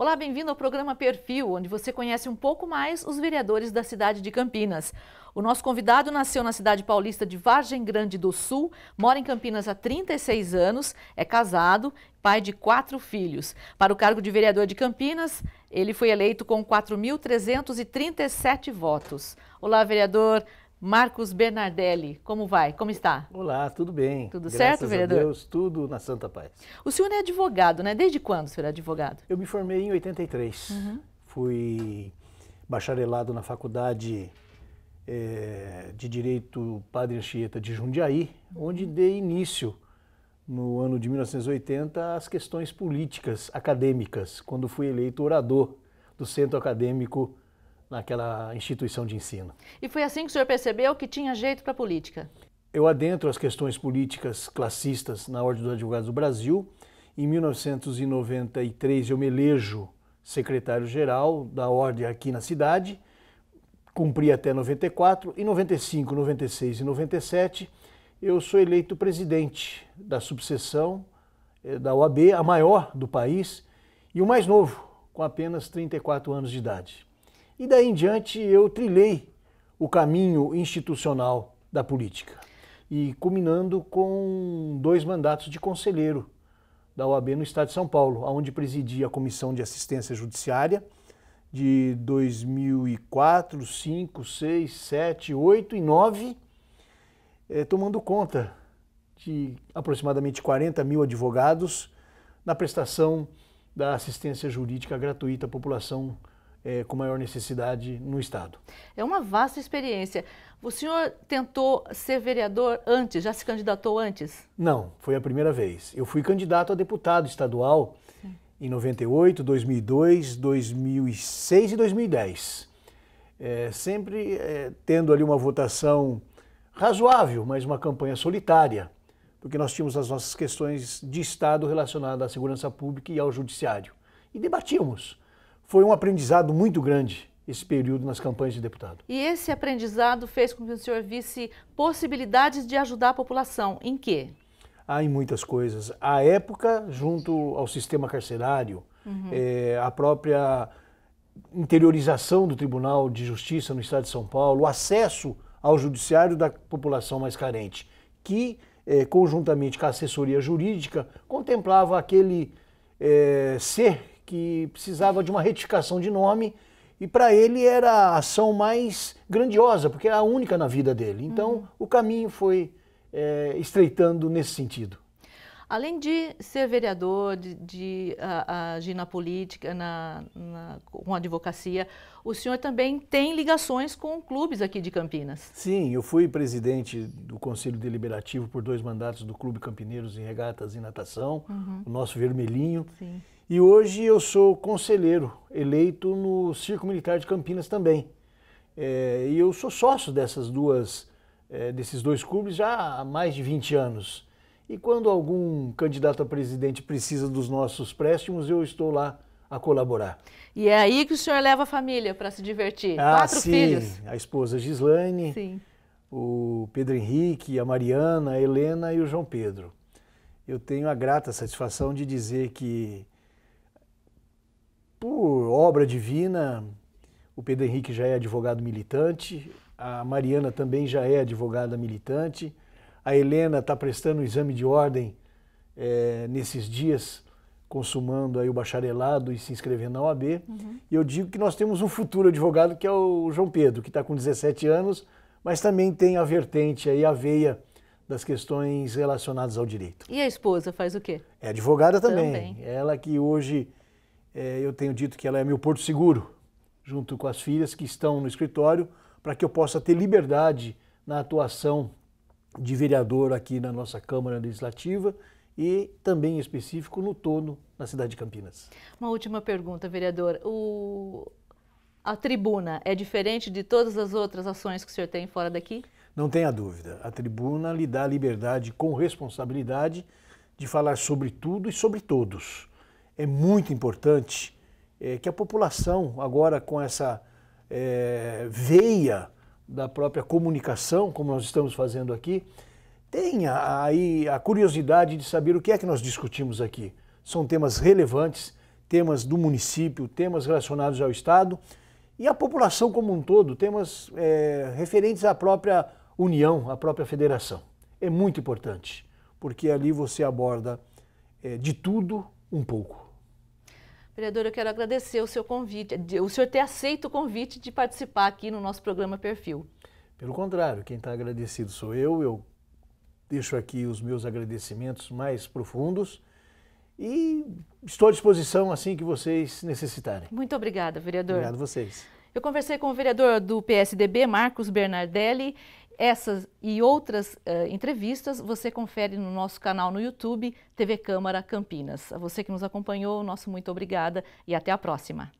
Olá, bem-vindo ao programa Perfil, onde você conhece um pouco mais os vereadores da cidade de Campinas. O nosso convidado nasceu na cidade paulista de Vargem Grande do Sul, mora em Campinas há 36 anos, é casado, pai de quatro filhos. Para o cargo de vereador de Campinas, ele foi eleito com 4.337 votos. Olá, vereador. Marcos Bernardelli, como vai? Como está? Olá, tudo bem. Tudo Graças certo, vereador? A Deus, tudo na santa paz. O senhor é advogado, né? Desde quando o senhor é advogado? Eu me formei em 83. Uhum. Fui bacharelado na faculdade é, de Direito Padre Anchieta de Jundiaí, uhum. onde dei início, no ano de 1980, às questões políticas acadêmicas, quando fui eleito orador do Centro Acadêmico naquela instituição de ensino. E foi assim que o senhor percebeu que tinha jeito para a política? Eu adentro as questões políticas classistas na Ordem dos Advogados do Brasil. Em 1993 eu me elejo secretário-geral da Ordem aqui na cidade, cumpri até 94. Em 95, 96 e 97 eu sou eleito presidente da subseção eh, da OAB, a maior do país, e o mais novo, com apenas 34 anos de idade. E daí em diante eu trilhei o caminho institucional da política. E culminando com dois mandatos de conselheiro da OAB no estado de São Paulo, onde presidi a Comissão de Assistência Judiciária de 2004, 5, 6, 7, 8 e 9, eh, tomando conta de aproximadamente 40 mil advogados na prestação da assistência jurídica gratuita à população é, com maior necessidade no Estado. É uma vasta experiência. O senhor tentou ser vereador antes, já se candidatou antes? Não, foi a primeira vez. Eu fui candidato a deputado estadual Sim. em 98, 2002, 2006 e 2010. É, sempre é, tendo ali uma votação razoável, mas uma campanha solitária, porque nós tínhamos as nossas questões de Estado relacionadas à segurança pública e ao judiciário. E debatíamos foi um aprendizado muito grande esse período nas campanhas de deputado. E esse aprendizado fez com que o senhor visse possibilidades de ajudar a população. Em quê? Há em muitas coisas. A época, junto ao sistema carcerário, uhum. é, a própria interiorização do Tribunal de Justiça no Estado de São Paulo, o acesso ao judiciário da população mais carente, que, é, conjuntamente com a assessoria jurídica, contemplava aquele é, ser que precisava de uma retificação de nome e para ele era a ação mais grandiosa, porque era é a única na vida dele. Então uhum. o caminho foi é, estreitando nesse sentido. Além de ser vereador, de, de a, agir na política, na, na, com a advocacia, o senhor também tem ligações com clubes aqui de Campinas. Sim, eu fui presidente do Conselho Deliberativo por dois mandatos do Clube Campineiros em Regatas e Natação, uhum. o nosso vermelhinho. Sim. E hoje eu sou conselheiro eleito no Circo Militar de Campinas também. É, e eu sou sócio dessas duas, é, desses dois clubes já há mais de 20 anos. E quando algum candidato a presidente precisa dos nossos préstimos, eu estou lá a colaborar. E é aí que o senhor leva a família para se divertir. Ah, Quatro sim. filhos. A esposa Gislaine, sim. o Pedro Henrique, a Mariana, a Helena e o João Pedro. Eu tenho a grata satisfação de dizer que obra divina. O Pedro Henrique já é advogado militante, a Mariana também já é advogada militante, a Helena está prestando o exame de ordem é, nesses dias, consumando aí o bacharelado e se inscrevendo na OAB. Uhum. E eu digo que nós temos um futuro advogado que é o João Pedro, que está com 17 anos, mas também tem a vertente aí, a veia das questões relacionadas ao direito. E a esposa faz o quê? É advogada também. também. Ela que hoje é, eu tenho dito que ela é meu porto seguro, junto com as filhas que estão no escritório, para que eu possa ter liberdade na atuação de vereador aqui na nossa Câmara Legislativa e também em específico no Tono, na cidade de Campinas. Uma última pergunta, vereador. O... A tribuna é diferente de todas as outras ações que o senhor tem fora daqui? Não tenha dúvida. A tribuna lhe dá liberdade com responsabilidade de falar sobre tudo e sobre todos é muito importante é, que a população, agora com essa é, veia da própria comunicação, como nós estamos fazendo aqui, tenha aí a curiosidade de saber o que é que nós discutimos aqui. São temas relevantes, temas do município, temas relacionados ao Estado e à população como um todo, temas é, referentes à própria União, à própria Federação. É muito importante, porque ali você aborda é, de tudo um pouco. Vereador, eu quero agradecer o seu convite, o senhor ter aceito o convite de participar aqui no nosso programa Perfil. Pelo contrário, quem está agradecido sou eu. Eu deixo aqui os meus agradecimentos mais profundos e estou à disposição assim que vocês necessitarem. Muito obrigada, vereador. Obrigado a vocês. Eu conversei com o vereador do PSDB, Marcos Bernardelli, essas e outras uh, entrevistas você confere no nosso canal no YouTube, TV Câmara Campinas. A você que nos acompanhou, nosso muito obrigada e até a próxima.